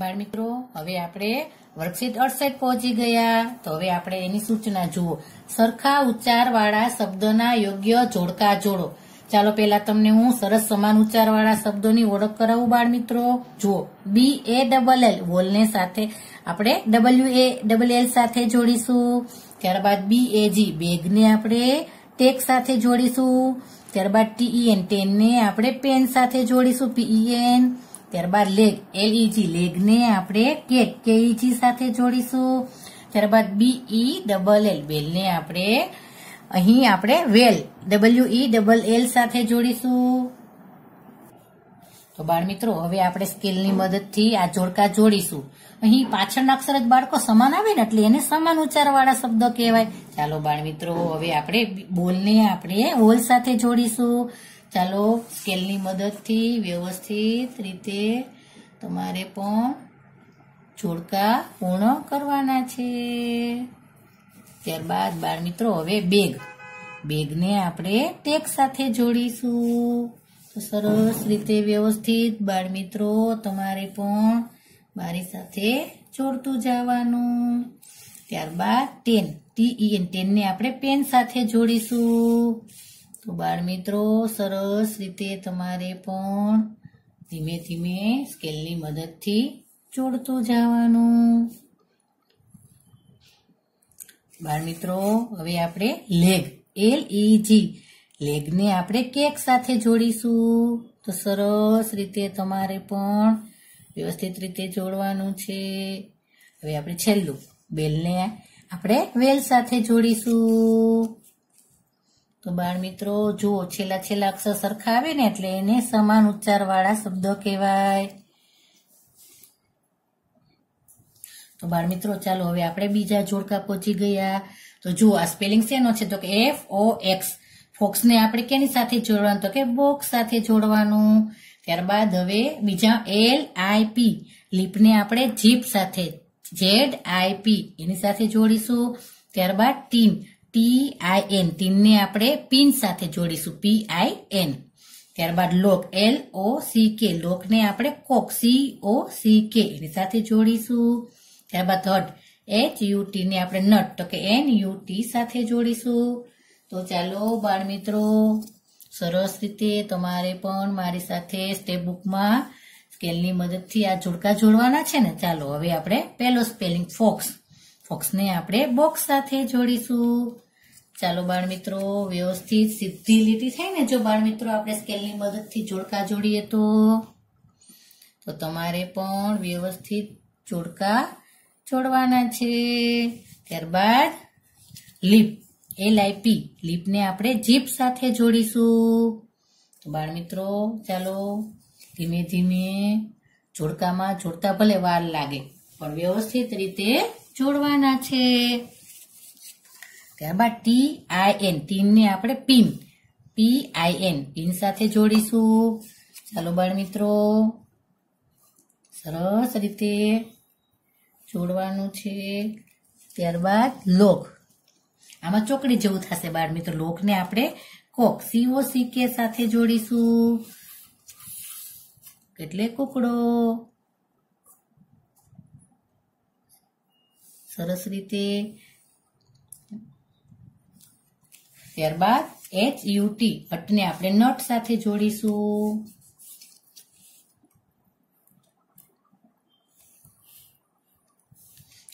બાળ મિત્રો હવે આપણે વર્કશીટ અડસઠ પહોંચી ગયા તો હવે આપણે એની સૂચના જુઓ સરખા ઉચ્ચારવાળા શબ્દના યોગ્ય જોડકા જોડો ચાલો પહેલા તમને હું સરસ સમાન ઉચ્ચારવાળા શબ્દોની ઓળખ કરાવું બાળ મિત્રો જુઓ બી એ ડબલ એલ વોલને સાથે આપણે ડબલ્યુ એ ડબલ એલ સાથે જોડીશું ત્યારબાદ બી એ જી બેગને આપણે ટેક સાથે જોડીશું ત્યારબાદ ટીઈ એન ટેનને આપણે પેન સાથે જોડીશું પીઈ એન e, ત્યારબાદ લેગ એલઈજી e લેગને આપણે કેક કેઈજી e સાથે જોડીશું ત્યારબાદ બીઈ ડબલ એલ બેલને આપણે અહીં આપણે વેલ ડબલ્યુ ડબલ એલ સાથે જોડીશું તો બાળ મિત્રો હવે આપણે સ્કેલની મદદથી આ જોડકા જોડીશું અહીં પાછળના અક્ષર જ બાળકો સમાન આવે ને એટલે એને સમાન ઉચ્ચારવાળા શબ્દ કહેવાય ચાલો બાળ મિત્રો હવે આપણે બોલને આપણે હોલ સાથે જોડીશું ચાલો સ્કેલની મદદથી વ્યવસ્થિત રીતે તમારે પણ જોડકા પૂર્ણ કરવાના છે ત્યારબાદ બાળ મિત્રો હવે બેગ બેગને આપણે ટેક સાથે જોડીશું તો સરસ રીતે વ્યવસ્થિત બાળ મિત્રો તમારે પણ મારી સાથે જોડતું જવાનું ત્યારબાદ ટેન ટીઈ ટેનને આપણે પેન સાથે જોડીશું તો બાળ મિત્રો સરસ રીતે તમારે પણ ધીમે ધીમે સ્કેલની મદદથી જોડતો જવાનું બાળ મિત્રો હવે આપણે લેગ એલ ઈ જી લેગને આપણે કેક સાથે જોડીશું તો સરસ રીતે તમારે પણ વ્યવસ્થિત રીતે જોડવાનું છે હવે આપણે છેલ્લું બેલને આપણે વેલ સાથે જોડીશું તો બાળ મિત્રો જુઓ છેલ્લા છેલ્લા અક્ષર સરખા આવે ને એટલે એને સમાન ઉચ્ચારવાળા શબ્દો કહેવાય તો બાળ મિત્રો ચાલો હવે આપણે બીજા જોડકા પહોંચી ગયા તો જુઓ આ સ્પેલિંગ શેનો છે તો કે એફ ઓ એક્સ ફોક્સને આપણે કેની સાથે જોડવાનું તો કે બોક્સ સાથે જોડવાનું ત્યારબાદ હવે બીજા એલ આઈ પી લીપને આપણે જીપ સાથે જેડ આઈ પી એની સાથે જોડીશું ત્યારબાદ ટીમ પી એન તીનને આપણે પિન સાથે જોડીશું પી એન ત્યારબાદ લોક એલ ઓ સી કે લોકને આપણે કોક સી ઓ સી કે એની સાથે જોડીશું ત્યારબાદ થર્ડ એચ યુ ટીને આપણે નટ તો કે એન યુ ટી સાથે જોડીશું તો ચાલો બાળ મિત્રો સરસ રીતે તમારે પણ મારી સાથે સ્ટેપ બુકમાં સ્કેલની મદદથી આ જોડકા જોડવાના છે ને ચાલો હવે આપણે પહેલો સ્પેલિંગ ફોક્સ ફોક્સને આપણે બોક્સ સાથે જોડીશું ચાલો બાળ મિત્રો વ્યવસ્થિત સીધી લીટી થાય ને જો બાળ મિત્રો આપણે સ્કેલની મદદથી જોડકા જોડીએ તો તો તમારે પણ વ્યવસ્થિત જોડકા જોડવાના છે ત્યારબાદ લીપ એલ આઈપી લીપને આપણે જીપ સાથે જોડીશું તો બાળ મિત્રો ચાલો ધીમે ધીમે જોડકામાં જોડતા ભલે વાર લાગે પણ વ્યવસ્થિત રીતે જોડવાના છે ત્યારબાદ ટી આઈ એન ટીનને આપણે pin P I N pin સાથે જોડીશું ચાલો બાળ મિત્રો સરસ રીતે જોડવાનું છે ત્યારબાદ લોક આમાં ચોકડી જેવું થશે બાળ મિત્રો લોકને આપણે કોક સીઓ સી કે સાથે જોડીશું એટલે કુકડો સરસ રીતે ત્યારબાદ એચ યુટી અટને આપણે નટ સાથે જોડીશું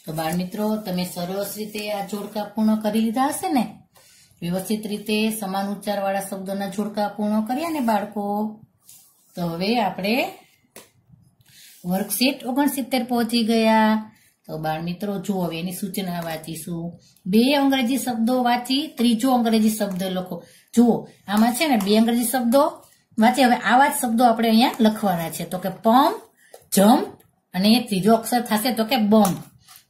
તો બાળ મિત્રો તમે સરસ રીતે આ જોડકા પૂર્ણ કરી લીધા હશે ને વ્યવસ્થિત રીતે સમાન ઉચ્ચારવાળા શબ્દોના જોડકા પૂર્ણ કર્યા ને બાળકો તો હવે આપણે વર્કશીટ ઓગણસિત્તેર પહોંચી ગયા તો બાળ મિત્રો જુઓ હવે એની સૂચના વાંચીશું બે અંગ્રેજી શબ્દો વાંચી ત્રીજો અંગ્રેજી શબ્દ લખો જુઓ આમાં છે ને બે અંગ્રેજી શબ્દો વાંચી હવે આવા જ શબ્દો આપણે અહીંયા લખવાના છે તો કે પમ જમ્પ અને ત્રીજો અક્ષર થશે તો કે બમ્પ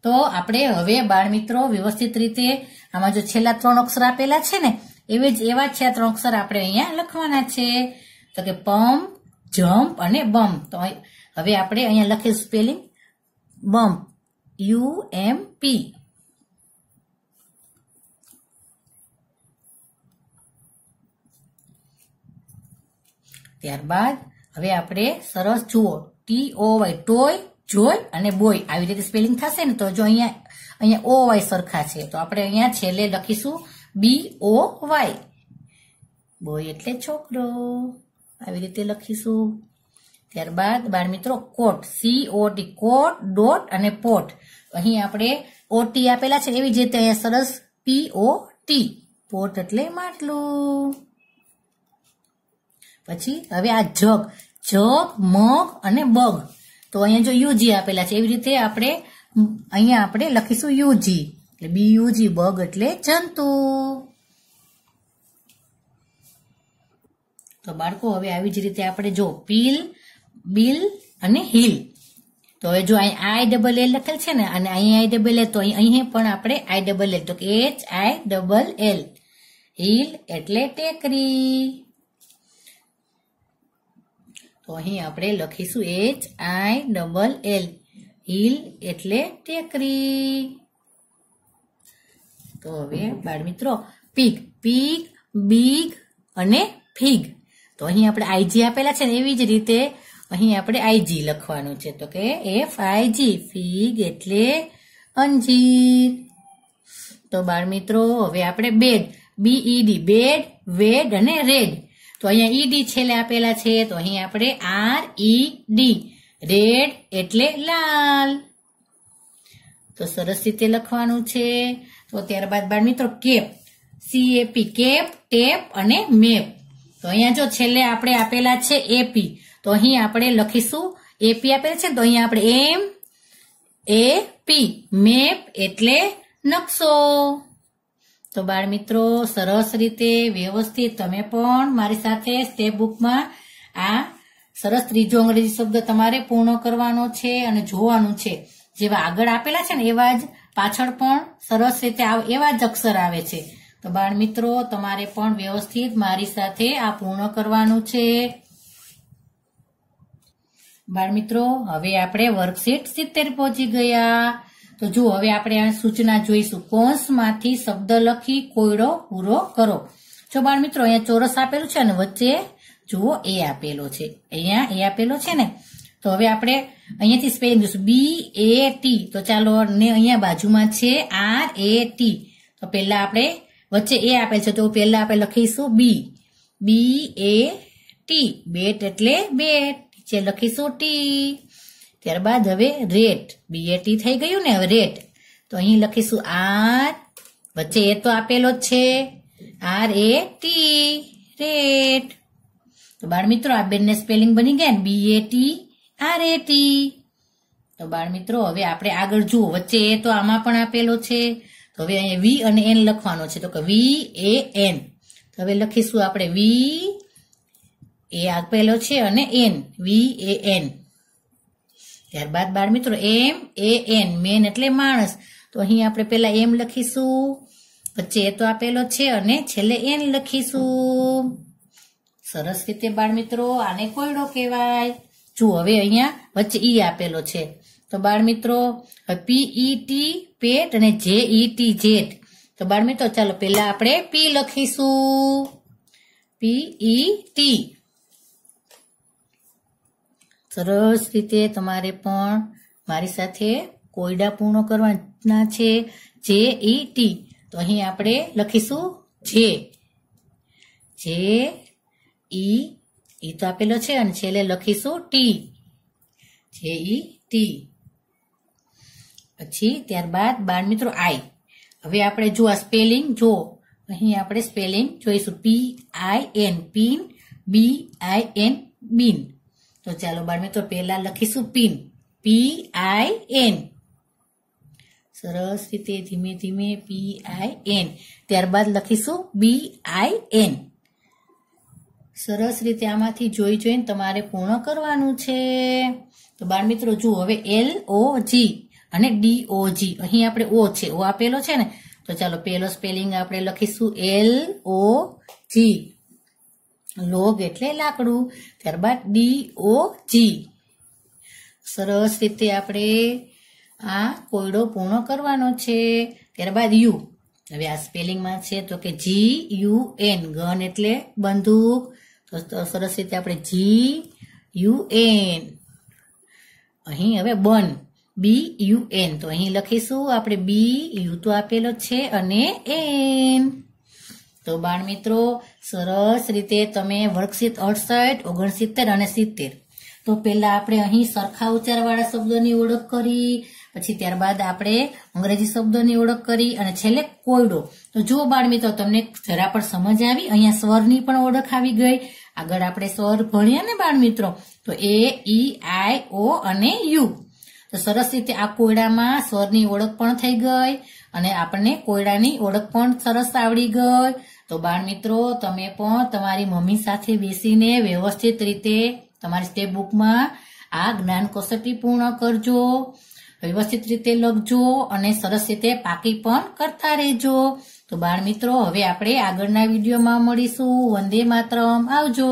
તો આપણે હવે બાળ મિત્રો વ્યવસ્થિત રીતે આમાં જો છેલ્લા ત્રણ અક્ષર આપેલા છે ને એવી જ એવા છે ત્રણ અક્ષર આપણે અહીંયા લખવાના છે તો કે પમ જમ્પ અને બમ્પ તો હવે આપણે અહીંયા લખીશું સ્પેલિંગ બમ્પ યુએમપી ત્યારબાદ હવે આપણે સરસ જુઓ T O Y toy joy અને બોય આવી રીતે સ્પેલિંગ થશે ને તો જો અહીંયા અહીંયા ઓ વાય સરખા છે તો આપણે અહીંયા છેલ્લે લખીશું બી ઓ વાય બોય એટલે છોકરો આવી રીતે લખીશું ત્યારબાદ બાળ મિત્રો cot C O T cot dot અને પોટ અહીં આપણે ઓટી આપેલા છે એવી જ રીતે અહીંયા સરસ પી ઓ ટી પોટ એટલે માટલું પછી હવે આ જગ જગ મગ અને બગ તો અહીંયા જો યુજી આપેલા છે એવી રીતે આપણે અહીંયા આપણે લખીશું યુજી એટલે બી યુજી બગ એટલે જંતુ તો બાળકો હવે આવી જ રીતે આપણે જો પીલ બિલ અને હિલ તો હવે જો અહીં આઈ ડબલ એલ લખેલ છે ને અને અહીં આઈ ડબલ એલ તો અહીં પણ આપણે આઈ ડબલ એલ તો H I double L hill એટલે ટેકરી તો અહીં આપણે લખીશું H I double L hill એટલે ટેકરી તો હવે બાળ મિત્રો પીક પીક બીગ અને ફીગ તો અહીં આપણે આઈજી આપેલા છે ને એવી જ રીતે અહીં આપણે આઈજી લખવાનું છે તો કે એફ આઈજી ફીગ એટલે અંજીર તો બાળ મિત્રો હવે આપણે બેડ બીઈડી બેડ વેડ અને રેડ તો અહીંયા ઈડી છેલ્લે આપેલા છે તો અહીં આપણે આર ઈ ડી રેડ એટલે લાલ તો સરસ રીતે લખવાનું છે તો ત્યારબાદ બાળ મિત્રો કેપ એપી કેપ ટેપ અને મેપ તો અહીંયા જો છેલ્લે આપણે આપેલા છે એપી તો અહીં આપણે લખીશું એપી આપેલ છે તો અહીં આપણે એમ એ પી મેપ એટલે નકશો તો બાળ મિત્રો સરસ રીતે વ્યવસ્થિત તમે પણ મારી સાથે સ્ટેપ બુકમાં આ સરસ ત્રીજો અંગ્રેજી શબ્દ તમારે પૂર્ણ કરવાનો છે અને જોવાનું છે જેવા આગળ આપેલા છે ને એવા જ પાછળ પણ સરસ રીતે એવા જ અક્ષર આવે છે તો બાળ મિત્રો તમારે પણ વ્યવસ્થિત મારી સાથે આ પૂર્ણ કરવાનું છે બાળમિત્રો હવે આપણે વર્કશીટ સિત્તેર પહોંચી ગયા તો જુઓ હવે આપણે આ સૂચના જોઈશું કોંસમાંથી શબ્દ લખી કોયડો પૂરો કરો જો બાળમિત્રો અહીંયા ચોરસ આપેલું છે અને વચ્ચે જુઓ એ આપેલો છે અહીંયા એ આપેલો છે ને તો હવે આપણે અહીંયાથી સ્પેલિંગ જોઈશું બી એ ટી તો ચાલો ને અહીંયા બાજુમાં છે આર એ ટી તો પહેલા આપણે વચ્ચે એ આપેલ છે તો પહેલા આપણે લખીશું બી બી એ ટી બેટ એટલે બેટ જે લખીશું ટી ત્યારબાદ હવે રેટ બીએટી થઈ ગયું ને હવે રેટ તો અહીં લખીશું આર વચ્ચે એ તો આપેલો જ છે આર એ ટી રેટ તો બાળ મિત્રો આ બેનને સ્પેલિંગ બની ગયા ને બી એ આર એ ટી તો બાળ મિત્રો હવે આપણે આગળ જુઓ વચ્ચે એ તો આમાં પણ આપેલો છે તો હવે અહીંયા વી અને એન લખવાનો છે તો કે વી એ એન તો હવે લખીશું આપણે વી એ આપેલો છે અને એન વી એ એન ત્યારબાદ બાળ મિત્રો એમ એ એન મેન એટલે માણસ તો અહીં આપણે પહેલા એમ લખીશું વચ્ચે એ તો આપેલો છે અને છેલ્લે એન લખીશું સરસ રીતે બાળ મિત્રો આને કોયડો કહેવાય જો હવે અહીંયા વચ્ચે ઈ આપેલો છે તો બાળ મિત્રો પીઈ ટી પેટ અને જે ઈ જેટ તો બાળ મિત્રો ચાલો પહેલા આપણે પી લખીશું પીઈ ટી સરસ રીતે તમારે પણ મારી સાથે કોયડા પૂર્ણ કરવાના છે જે ઈ ટી તો અહીં આપણે લખીશું જે જે ઈ ઈ તો આપેલો છે અને છેલ્લે લખીશું ટી જે ઈ ટી પછી ત્યારબાદ બાળ મિત્રો આઈ હવે આપણે જો આ સ્પેલિંગ જો અહીં આપણે સ્પેલિંગ જોઈશું P I N pin B I N bin તો ચાલો બાળમિત્રો પહેલા લખીશું પિન પી આઈ એન સરસ રીતે ધીમે ધીમે પી આઈ એન ત્યારબાદ લખીશું બી આઈ એન સરસ રીતે આમાંથી જોઈ જોઈને તમારે પૂર્ણ કરવાનું છે તો બાળમિત્રો જુઓ હવે એલ ઓ જી અને ડી ઓ જી અહીં આપણે ઓ છે ઓ આપેલો છે ને તો ચાલો પહેલો સ્પેલિંગ આપણે લખીશું એલ ઓ જી લોગ એટલે લાકડું ત્યારબાદ ડી ઓ જી સરસ રીતે આપણે આ કોયડો પૂર્ણ કરવાનો છે ત્યારબાદ યુ હવે આ સ્પેલિંગમાં છે તો કે જી યુ એન ગન એટલે બંદૂક તો સરસ રીતે આપણે જી યુ એન અહીં હવે બન બી યુ એન તો અહીં લખીશું આપણે બી યુ તો આપેલો છે અને એન તો બાળ મિત્રો સરસ રીતે તમે વર્કશીટ અડસઠ ઓગણસિત્તેર અને સિત્તેર તો પહેલા આપણે અહીં સરખા ઉચ્ચારવાળા શબ્દોની ઓળખ કરી પછી ત્યારબાદ આપણે અંગ્રેજી શબ્દોની ઓળખ કરી અને છેલ્લે કોયડો તો જો બાળ મિત્રો તમને જરા પણ સમજ આવી અહીંયા સ્વરની પણ ઓળખ આવી ગઈ આગળ આપણે સ્વર ભણ્યા ને બાળ મિત્રો તો એ ઈ આઈ ઓ અને યુ તો સરસ રીતે આ કોયડામાં સ્વરની ઓળખ પણ થઈ ગઈ અને આપણને કોયડાની ઓળખ પણ સરસ આવડી ગઈ તો બાળ મિત્રો તમે પણ તમારી મમ્મી સાથે બેસીને વ્યવસ્થિત રીતે તમારી સ્ટેપ બુકમાં આ જ્ઞાન કસોટી પૂર્ણ કરજો વ્યવસ્થિત રીતે લખજો અને સરસ રીતે પાકી પણ કરતા રહેજો તો બાળ મિત્રો હવે આપણે આગળના વિડીયોમાં મળીશું વંદે માતરમ આવજો